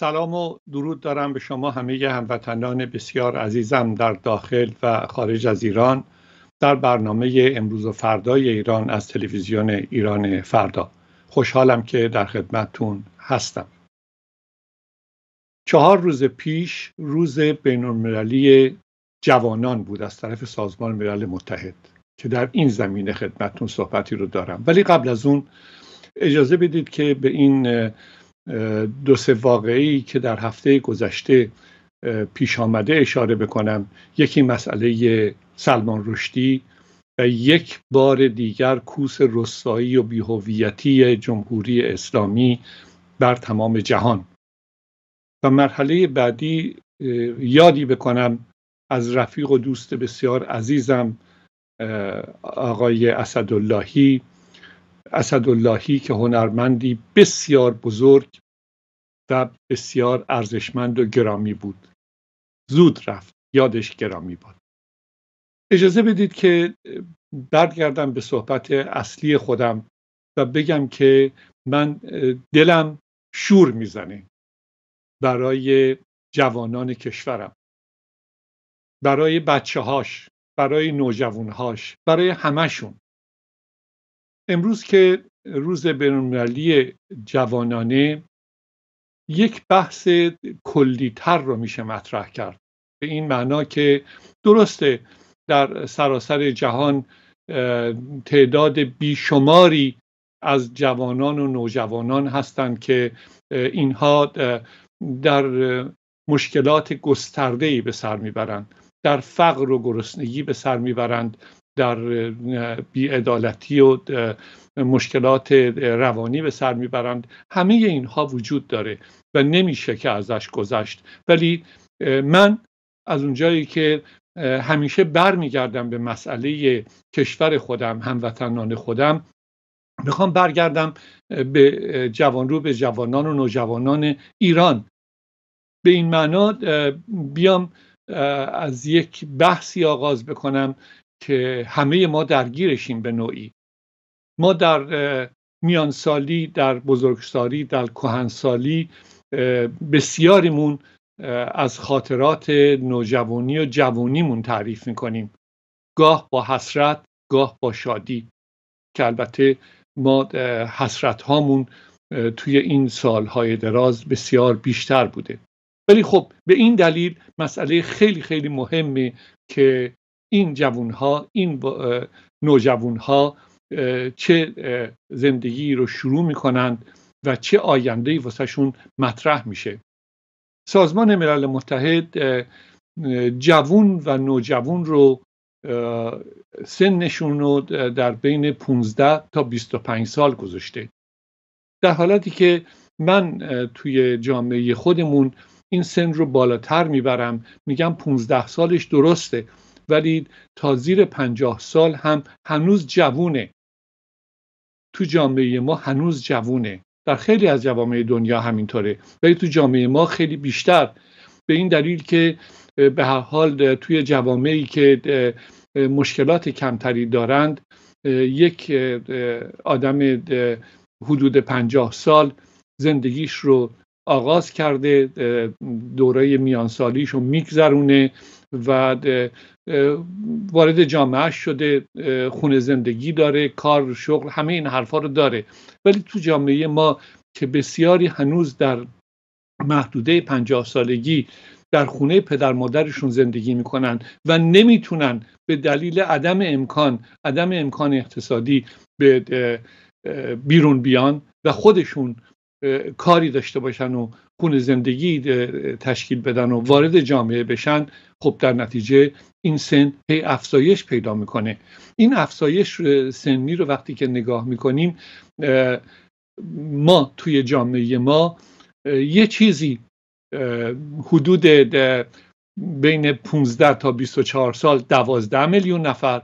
سلام و درود دارم به شما همه هموطنان بسیار عزیزم در داخل و خارج از ایران در برنامه امروز و فردای ایران از تلویزیون ایران فردا خوشحالم که در خدمتتون هستم چهار روز پیش روز بینالمللی جوانان بود از طرف سازمان ملل متحد که در این زمینه خدمتتون صحبتی رو دارم ولی قبل از اون اجازه بدید که به این دو سه واقعی که در هفته گذشته پیش آمده اشاره بکنم یکی مسئله سلمان رشدی و یک بار دیگر کوس رسوایی و بیهویتی جمهوری اسلامی بر تمام جهان و مرحله بعدی یادی بکنم از رفیق و دوست بسیار عزیزم آقای اسداللهی اسداللهی که هنرمندی بسیار بزرگ و بسیار ارزشمند و گرامی بود زود رفت یادش گرامی بود اجازه بدید که برگردم به صحبت اصلی خودم و بگم که من دلم شور میزنه برای جوانان کشورم برای بچه هاش برای هاش برای همشون امروز که روز بینالمللی جوانانه یک بحث تر رو میشه مطرح کرد به این معنا که درسته در سراسر جهان تعداد بیشماری از جوانان و نوجوانان هستند که اینها در مشکلات گسترده به سر میبرند در فقر و گرسنگی به سر میبرند در بیعدالتی و مشکلات روانی به سر میبرند همه اینها وجود داره و نمیشه که ازش گذشت ولی من از اونجایی که همیشه برمیگردم به مسئله کشور خودم هموطنان خودم میخوام برگردم به جوان رو به جوانان و نوجوانان ایران به این معنا بیام از یک بحثی آغاز بکنم که همه ما درگیرشیم به نوعی ما در میانسالی در بزرگسالی در کهنسالی بسیاریمون از خاطرات نوجوانی و جوانیمون تعریف میکنیم گاه با حسرت گاه با شادی که البته ما حسرت هامون توی این سالهای دراز بسیار بیشتر بوده ولی خب به این دلیل مسئله خیلی خیلی مهمه که این جوانها این نوجوانها چه زندگی رو شروع میکنند و چه آینده واسهشون مطرح میشه سازمان ملل متحد جوون و نوجوون رو سنشون رو در بین 15 تا 25 سال گذاشته در حالتی که من توی جامعه خودمون این سن رو بالاتر میبرم میگم 15 سالش درسته ولی تا زیر پنجاه سال هم هنوز جوونه تو جامعه ما هنوز جوونه در خیلی از جوامع دنیا همینطوره ولی تو جامعه ما خیلی بیشتر به این دلیل که به هر حال توی جوامعی که مشکلات کمتری دارند یک آدم حدود پنجاه سال زندگیش رو آغاز کرده دوره میانسالیش رو میگذرونه و وارد جامعه شده خونه زندگی داره کار شغل همه این حرفها رو داره ولی تو جامعه ما که بسیاری هنوز در محدوده پنجاه سالگی در خونه پدر مادرشون زندگی میکنن و نمیتونن به دلیل عدم امکان عدم امکان اقتصادی به بیرون بیان و خودشون کاری داشته باشن و خون زندگی تشکیل بدن و وارد جامعه بشن خب در نتیجه این سن پی افزایش پیدا میکنه این افزایش سنی رو وقتی که نگاه میکنیم ما توی جامعه ما یه چیزی حدود بین 15 تا 24 سال 12 میلیون نفر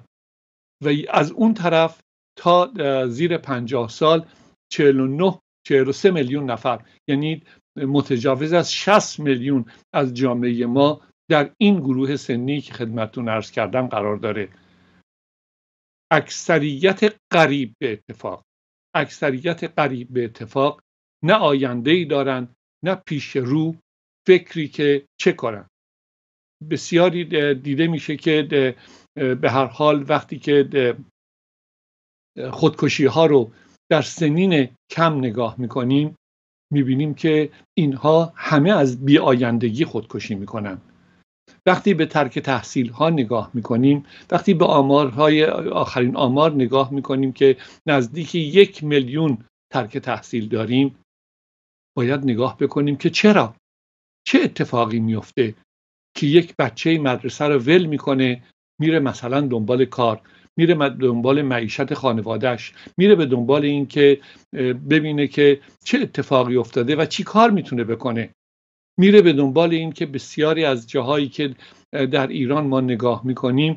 و از اون طرف تا زیر 50 سال 49 43 میلیون نفر یعنی متجاوز از 60 میلیون از جامعه ما در این گروه سنی که خدمتون ارز کردم قرار داره اکثریت قریب به اتفاق اکثریت قریب به اتفاق نه آینده ای دارن نه پیش رو فکری که چه کنن بسیاری دیده میشه که به هر حال وقتی که خودکشی ها رو در سنین کم نگاه میکنیم میبینیم که اینها همه از بیایندگی خودکشی میکنن وقتی به ترک تحصیل ها نگاه میکنیم وقتی به آمارهای آخرین آمار نگاه میکنیم که نزدیک یک میلیون ترک تحصیل داریم باید نگاه بکنیم که چرا چه اتفاقی میفته که یک بچه مدرسه رو ول میکنه میره مثلا دنبال کار میره دنبال معیشت خانوادهش میره به دنبال اینکه ببینه که چه اتفاقی افتاده و چی کار میتونه بکنه میره به دنبال این که بسیاری از جاهایی که در ایران ما نگاه میکنیم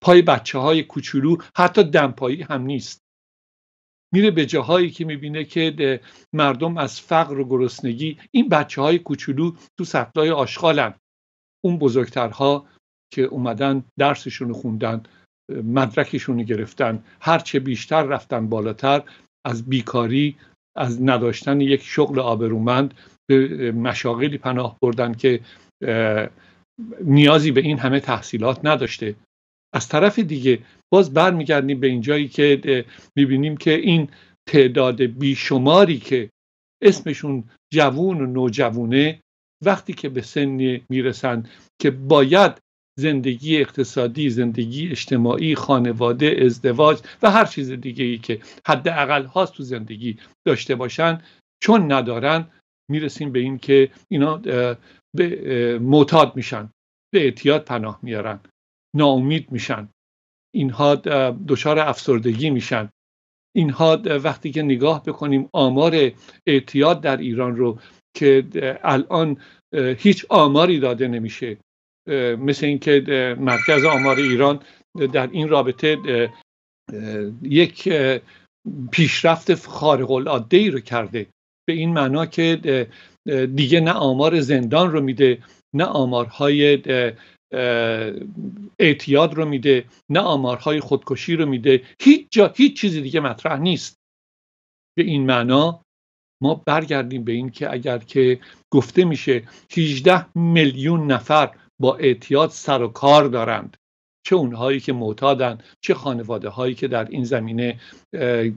پای بچه های کوچولو حتی دمپایی هم نیست میره به جاهایی که میبینه که مردم از فقر و گرسنگی این بچه های کوچولو تو سطلای آشغالن اون بزرگترها که اومدن درسشون خوندن مدرکشون گرفتن هرچه بیشتر رفتن بالاتر از بیکاری از نداشتن یک شغل آبرومند به مشاغلی پناه بردن که نیازی به این همه تحصیلات نداشته از طرف دیگه باز برمیگردیم به اینجایی که میبینیم که این تعداد بیشماری که اسمشون جوون و نوجوونه وقتی که به سنی میرسن که باید زندگی اقتصادی زندگی اجتماعی خانواده ازدواج و هر چیز دیگه ای که حد اقل هاست تو زندگی داشته باشن چون ندارن میرسیم به این که اینا به معتاد میشن به اعتیاد پناه میارن ناامید میشن اینها دچار افسردگی میشن اینها وقتی که نگاه بکنیم آمار اعتیاد در ایران رو که الان هیچ آماری داده نمیشه مثل اینکه مرکز آمار ایران در این رابطه یک پیشرفت خارق العاده ای رو کرده به این معنا که دیگه نه آمار زندان رو میده نه آمارهای اعتیاد رو میده نه آمارهای خودکشی رو میده هیچ جا هیچ چیزی دیگه مطرح نیست به این معنا ما برگردیم به این که اگر که گفته میشه 18 میلیون نفر با اعتیاد سر و کار دارند چه اونهایی که معتادند چه خانواده هایی که در این زمینه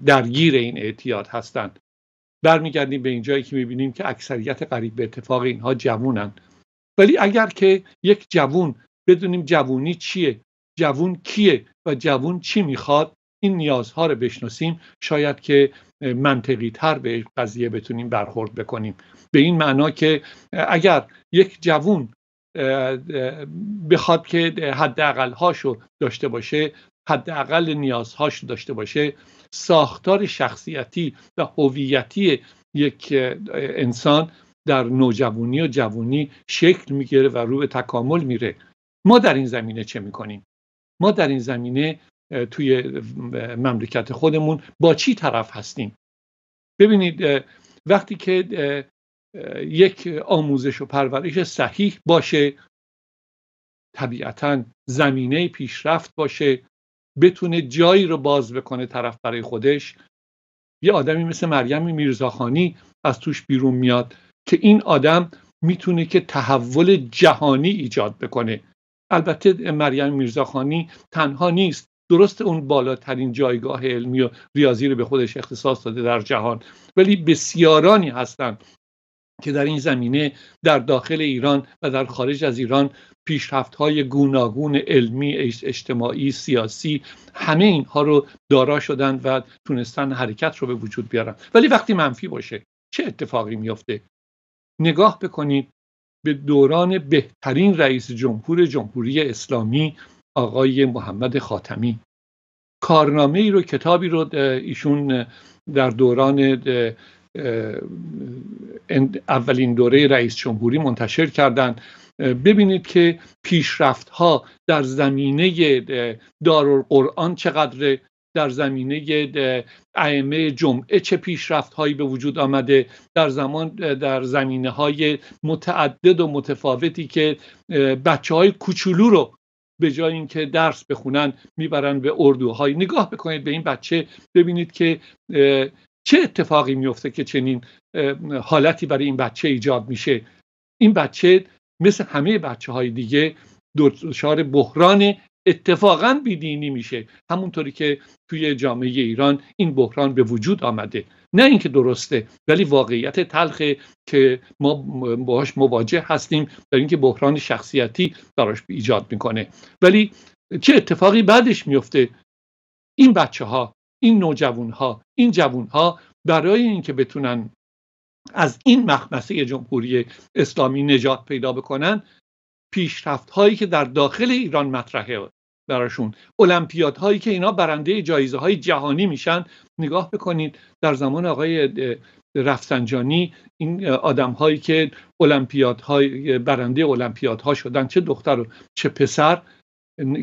درگیر این اعتیاد هستند برمیگردیم به اینجایی که میبینیم که اکثریت قریب به اتفاق اینها جوونند ولی اگر که یک جوون بدونیم جوونی چیه جوون کیه و جوون چی میخواد این نیازها رو بشناسیم شاید که منطقی تر به قضیه بتونیم برخورد بکنیم به این معنا که اگر یک جوون بخواد که حداقل هاشو داشته باشه حداقل نیازهاش رو داشته باشه ساختار شخصیتی و هویتی یک انسان در نوجوانی و جوانی شکل میگیره و رو به تکامل میره ما در این زمینه چه میکنیم ما در این زمینه توی مملکت خودمون با چی طرف هستیم ببینید وقتی که یک آموزش و پرورش صحیح باشه طبیعتا زمینه پیشرفت باشه بتونه جایی رو باز بکنه طرف برای خودش یه آدمی مثل مریم میرزاخانی از توش بیرون میاد که این آدم میتونه که تحول جهانی ایجاد بکنه البته مریم میرزاخانی تنها نیست درست اون بالاترین جایگاه علمی و ریاضی رو به خودش اختصاص داده در جهان ولی بسیارانی هستند که در این زمینه در داخل ایران و در خارج از ایران پیشرفت های گوناگون علمی اجتماعی سیاسی همه اینها رو دارا شدن و تونستن حرکت رو به وجود بیارن ولی وقتی منفی باشه چه اتفاقی میفته نگاه بکنید به دوران بهترین رئیس جمهور جمهوری اسلامی آقای محمد خاتمی کارنامه ای رو کتابی رو ایشون در دوران اولین دوره رئیس جمهوری منتشر کردن ببینید که پیشرفت ها در زمینه دارالقرآن چقدر در زمینه ائمه جمعه چه پیشرفت هایی به وجود آمده در زمان در زمینه های متعدد و متفاوتی که بچه های کوچولو رو به جای اینکه درس بخونن میبرن به اردوهای نگاه بکنید به این بچه ببینید که چه اتفاقی میفته که چنین حالتی برای این بچه ایجاد میشه این بچه مثل همه بچه های دیگه دچار بحران اتفاقا بیدینی میشه همونطوری که توی جامعه ایران این بحران به وجود آمده نه اینکه درسته ولی واقعیت تلخه که ما باهاش مواجه هستیم در اینکه بحران شخصیتی براش ایجاد میکنه ولی چه اتفاقی بعدش میفته این بچه ها این نوجوان ها این جوون ها برای اینکه بتونن از این مخمسه جمهوری اسلامی نجات پیدا بکنن پیشرفت هایی که در داخل ایران مطرحه براشون المپیاد هایی که اینا برنده جایزه های جهانی میشن نگاه بکنید در زمان آقای رفسنجانی این آدم هایی که المپیاد های برنده المپیاد ها شدن چه دختر و چه پسر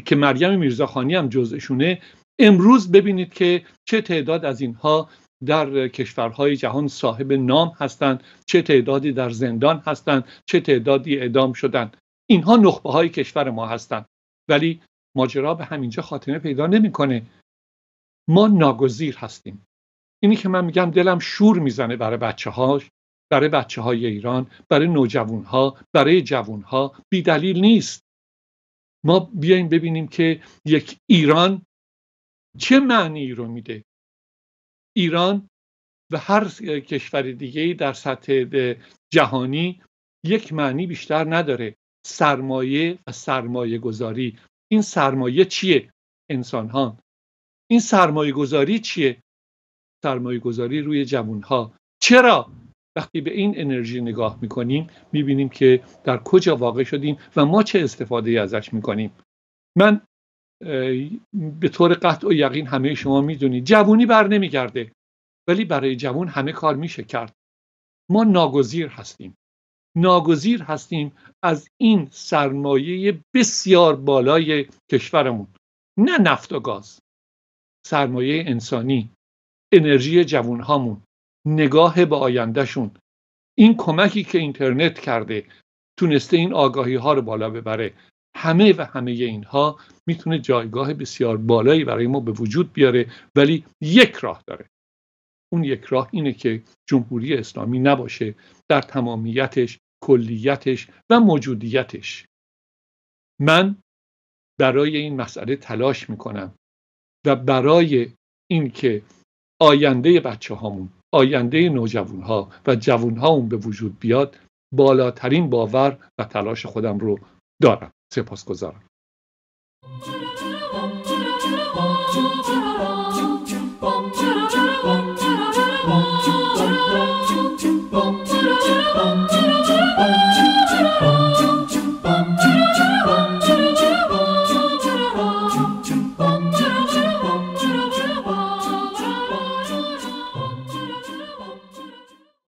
که مریم میرزاخانی هم جزشونه امروز ببینید که چه تعداد از اینها در کشورهای جهان صاحب نام هستند چه تعدادی در زندان هستند چه تعدادی اعدام شدند اینها نخبه های کشور ما هستند ولی ماجرا به همینجا خاتمه پیدا نمیکنه ما ناگزیر هستیم اینی که من میگم دلم شور میزنه برای بچه هاش برای بچه های ایران برای نوجوان ها برای جوون ها دلیل نیست ما بیایم ببینیم که یک ایران چه معنی رو میده ایران و هر کشور دیگه در سطح جهانی یک معنی بیشتر نداره سرمایه و سرمایه گذاری این سرمایه چیه؟ انسان ها. این سرمایه گذاری چیه؟ سرمایه گذاری روی جمون ها چرا؟ وقتی به این انرژی نگاه میکنیم میبینیم که در کجا واقع شدیم و ما چه استفاده ازش میکنیم من به طور قطع و یقین همه شما میدونید جوونی بر نمیگرده ولی برای جوون همه کار میشه کرد ما ناگزیر هستیم ناگزیر هستیم از این سرمایه بسیار بالای کشورمون نه نفت و گاز سرمایه انسانی انرژی جوونهامون نگاه به آیندهشون این کمکی که اینترنت کرده تونسته این آگاهی ها رو بالا ببره همه و همه اینها میتونه جایگاه بسیار بالایی برای ما به وجود بیاره ولی یک راه داره اون یک راه اینه که جمهوری اسلامی نباشه در تمامیتش کلیتش و موجودیتش من برای این مسئله تلاش میکنم و برای اینکه آینده بچه هامون آینده نوجوان ها و جوون ها به وجود بیاد بالاترین باور و تلاش خودم رو دارم سپاسگزارم